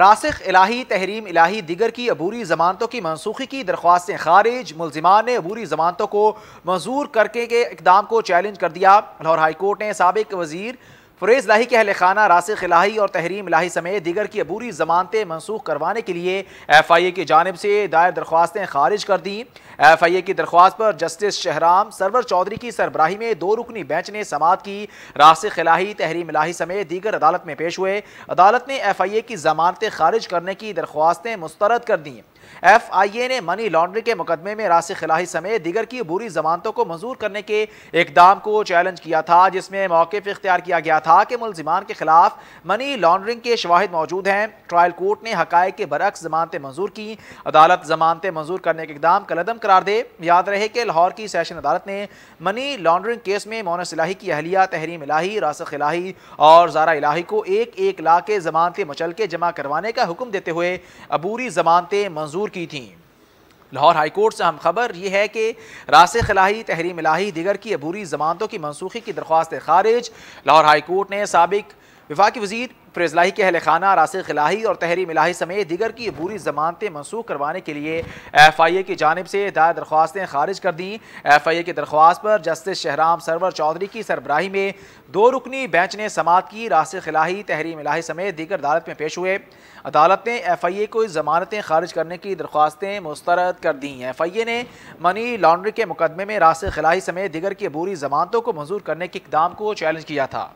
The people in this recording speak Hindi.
रासख इलाही तहरीम इलाही दिगर की अबूरी जमानतों की मनसूखी की दरख्वास्तें खारिज मुलजमान ने अबूरी जमानतों को मंजूर करके के इकदाम को चैलेंज कर दिया लाहौर हाईकोर्ट ने सबक वजीर फ्रेज लाही के अहल खाना रासिक लाही और तहरीम लाही समेत दीगर की अबूरी जमानतें मनसूख करवाने के लिए एफ आई ए की जानब से दायर दरख्वास्तें खारिज कर दी एफ आई ए की दरख्वास्त पर जस्टिस शहराम सरवर चौधरी की सरबराही में दो रुकनी बेंच ने समात की रासिक लाही तहरीम लाही समेत दीगर अदालत में पेश हुए अदालत ने एफ आई ए की जमानतें खारिज करने की दरख्वास्तें मुस्तरद कर दी एफ आई ए ने मनी लॉन्ड्रिंग के मुकदमे में रासि खिलाही समेत दिगर की बुरी जमानतों को मंजूर करने के इकदाम को चैलेंज किया था जिसमें मौके पर इख्तियार किया गया था कि मुलजिमान के खिलाफ मनी लॉन्ड्रिंग के शवाहद मौजूद हैं ट्रायल कोर्ट ने हक के बरक्स जमानतें मंजूर की अदालत जमानतें मंजूर करने के इकदाम कलदम करार दे याद रहे कि लाहौर की सेशन अदालत ने मनी लॉन्ड्रिंग केस में मोन सिलाही की अहलिया तहरीम इलाही रासख इलाही और जारा इलाही को एक एक लाख के जमानतें मचल के जमा करवाने का हुक्म देते हुए अबूरी जमानतें मंजूर मंजूर की थी लाहौर हाईकोर्ट से हम खबर यह है कि रासिख खिलाई तहरी मिलाही दिगर की अबूरी जमानतों की मनसूखी की दरख्वास्त खारिज लाहौर हाईकोर्ट ने सबक विफाक वजीर फ्रेज़लाही के अहल खाना रासिक इलाही और तहरी मिलाही समेत दिगर की बुरी जमानतें मनसूख करवाने के लिए एफ आई ए की जानब से दायर दरख्वास्तें खारिज कर दी एफ आई ए की दरख्वास्त पर जस्टिस शहराम सरवर चौधरी की सरबराही में दो रुकनी बेंच ने समात की रासिक इलाही तहरी मिलाही समेत दीगर अदालत में पेश हुए अदालत ने एफ आई ए को जमानतें खारिज करने की दरख्वास्तें मुस्तरद कर दी एफ आई ए ने मनी लॉन्ड्री के मुकदमे में रासिक इलाही समेत दिगर की बुरी जमानतों को मंजूर करने के इकदाम को चैलेंज किया था